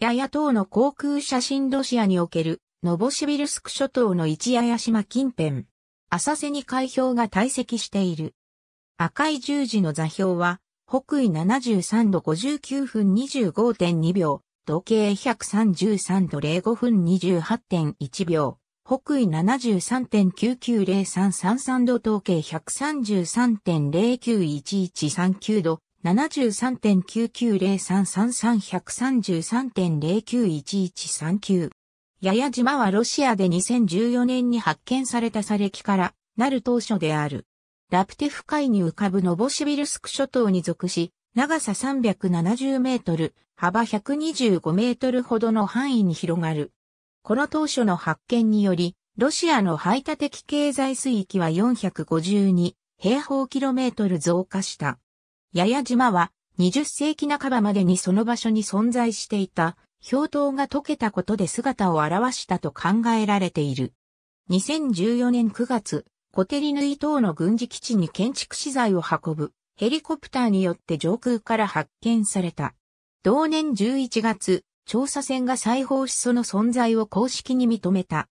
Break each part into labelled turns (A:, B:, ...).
A: やや島の航空写真ロシアにおける、ノボシビルスク諸島の一やや島近辺。浅瀬に海氷が堆積している。赤い十字の座標は、北緯73度59分25.2秒、時計133度05分28.1秒、北緯73.99033度統計1 3 3 0 9 1 1 3 9度、7 3 9 9 0 3 3 3 3 1 3 3 0 9 1 1 3 9やや島はロシアで2014年に発見された砂礫からなる当初である。ラプテフ海に浮かぶノボシビルスク諸島に属し、長さ370メートル、幅125メートルほどの範囲に広がる。この当初の発見により、ロシアの排他的経済水域は452平方キロメートル増加した。八重島は20世紀半ばまでにその場所に存在していた氷凍が溶けたことで姿を現したと考えられている。2014年9月、コテリヌイ島の軍事基地に建築資材を運ぶヘリコプターによって上空から発見された。同年11月、調査船が再放しその存在を公式に認めた。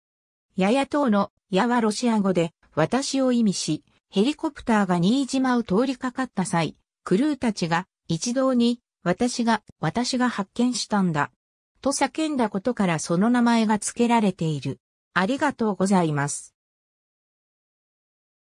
A: やや島のやはロシア語で私を意味し、ヘリコプターが新島を通りかかった際、クルーたちが一堂に、私が、私が発見したんだ。と叫んだことからその名前が付けられている。ありがとうございます。